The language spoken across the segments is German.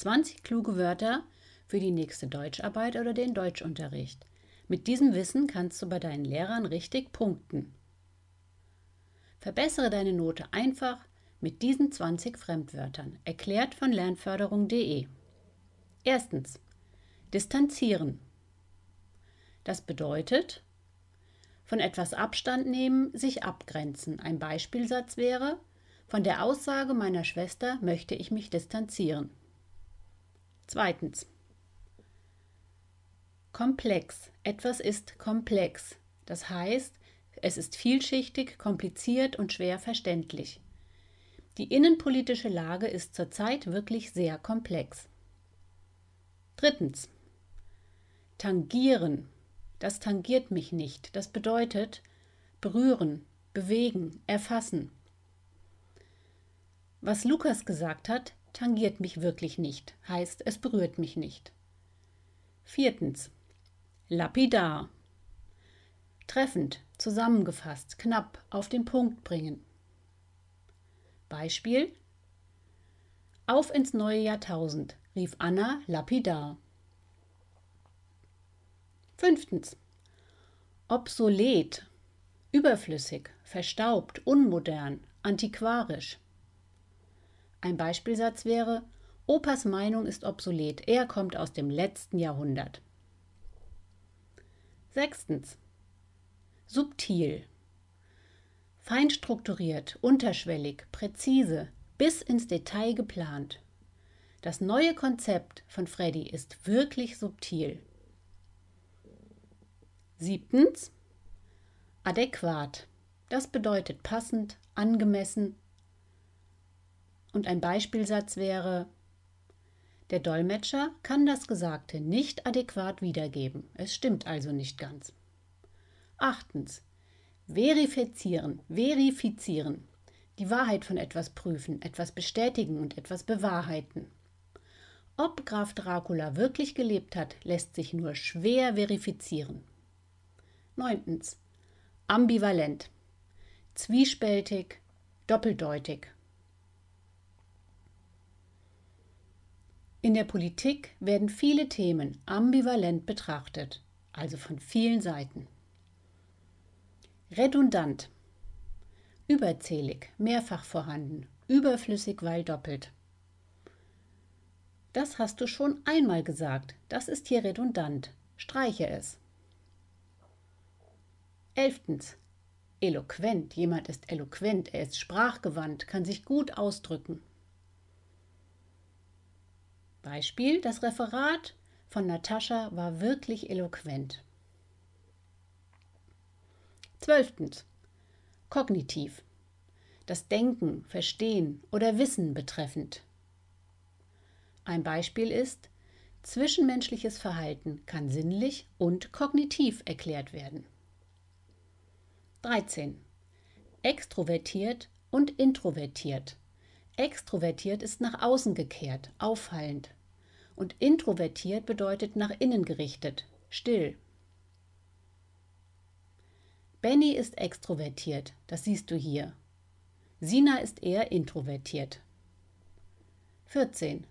20 kluge Wörter für die nächste Deutscharbeit oder den Deutschunterricht. Mit diesem Wissen kannst du bei deinen Lehrern richtig punkten. Verbessere deine Note einfach mit diesen 20 Fremdwörtern, erklärt von lernförderung.de. Erstens. Distanzieren. Das bedeutet, von etwas Abstand nehmen, sich abgrenzen. Ein Beispielsatz wäre, von der Aussage meiner Schwester möchte ich mich distanzieren. Zweitens. Komplex. Etwas ist komplex. Das heißt, es ist vielschichtig, kompliziert und schwer verständlich. Die innenpolitische Lage ist zurzeit wirklich sehr komplex. Drittens. Tangieren. Das tangiert mich nicht. Das bedeutet berühren, bewegen, erfassen. Was Lukas gesagt hat, tangiert mich wirklich nicht, heißt es berührt mich nicht. Viertens. Lapidar. Treffend, zusammengefasst, knapp, auf den Punkt bringen. Beispiel. Auf ins neue Jahrtausend, rief Anna lapidar. Fünftens. Obsolet, überflüssig, verstaubt, unmodern, antiquarisch. Ein Beispielsatz wäre, Opas Meinung ist obsolet, er kommt aus dem letzten Jahrhundert. Sechstens. Subtil. Fein strukturiert, unterschwellig, präzise, bis ins Detail geplant. Das neue Konzept von Freddy ist wirklich subtil. Siebtens. Adäquat. Das bedeutet passend, angemessen, und ein Beispielsatz wäre Der Dolmetscher kann das Gesagte nicht adäquat wiedergeben. Es stimmt also nicht ganz. Achtens. Verifizieren, verifizieren. Die Wahrheit von etwas prüfen, etwas bestätigen und etwas bewahrheiten. Ob Graf Dracula wirklich gelebt hat, lässt sich nur schwer verifizieren. Neuntens. Ambivalent. Zwiespältig, doppeldeutig. In der Politik werden viele Themen ambivalent betrachtet, also von vielen Seiten. Redundant. Überzählig, mehrfach vorhanden, überflüssig, weil doppelt. Das hast du schon einmal gesagt, das ist hier redundant, streiche es. Elftens. Eloquent, jemand ist eloquent, er ist sprachgewandt, kann sich gut ausdrücken. Beispiel, das Referat von Natascha war wirklich eloquent. Zwölftens. Kognitiv. Das Denken, Verstehen oder Wissen betreffend. Ein Beispiel ist, zwischenmenschliches Verhalten kann sinnlich und kognitiv erklärt werden. 13. Extrovertiert und introvertiert. Extrovertiert ist nach außen gekehrt, auffallend. Und introvertiert bedeutet nach innen gerichtet, still. Benny ist extrovertiert, das siehst du hier. Sina ist eher introvertiert. 14.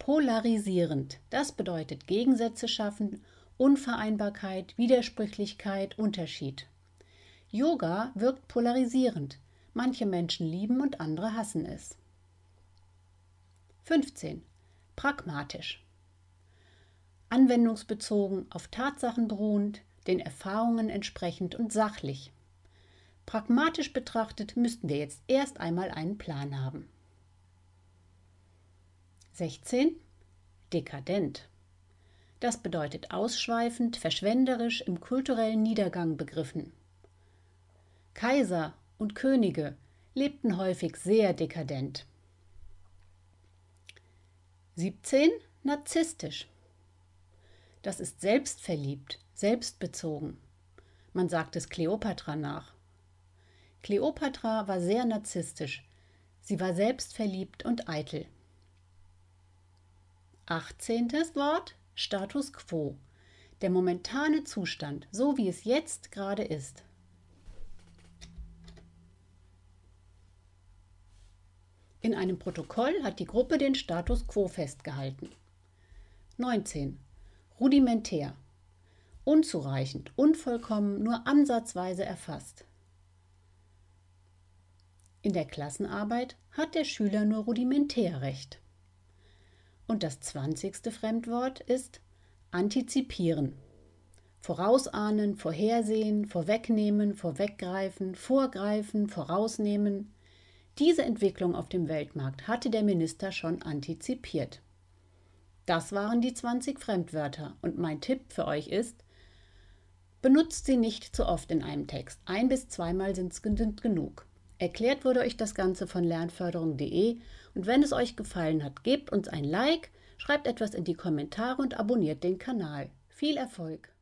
Polarisierend, das bedeutet Gegensätze schaffen, Unvereinbarkeit, Widersprüchlichkeit, Unterschied. Yoga wirkt polarisierend. Manche Menschen lieben und andere hassen es. 15. Pragmatisch. Anwendungsbezogen, auf Tatsachen beruhend, den Erfahrungen entsprechend und sachlich. Pragmatisch betrachtet müssten wir jetzt erst einmal einen Plan haben. 16. Dekadent. Das bedeutet ausschweifend, verschwenderisch, im kulturellen Niedergang begriffen. Kaiser und Könige lebten häufig sehr dekadent. 17. Narzisstisch. Das ist selbstverliebt, selbstbezogen. Man sagt es Kleopatra nach. Kleopatra war sehr narzisstisch. Sie war selbstverliebt und eitel. 18. Wort Status quo. Der momentane Zustand, so wie es jetzt gerade ist. In einem Protokoll hat die Gruppe den Status quo festgehalten. 19. Rudimentär. Unzureichend, unvollkommen, nur ansatzweise erfasst. In der Klassenarbeit hat der Schüler nur rudimentär recht. Und das 20. Fremdwort ist antizipieren. Vorausahnen, vorhersehen, vorwegnehmen, vorweggreifen, vorgreifen, vorausnehmen, diese Entwicklung auf dem Weltmarkt hatte der Minister schon antizipiert. Das waren die 20 Fremdwörter und mein Tipp für euch ist, benutzt sie nicht zu oft in einem Text. Ein bis zweimal sind es genug. Erklärt wurde euch das Ganze von lernförderung.de und wenn es euch gefallen hat, gebt uns ein Like, schreibt etwas in die Kommentare und abonniert den Kanal. Viel Erfolg!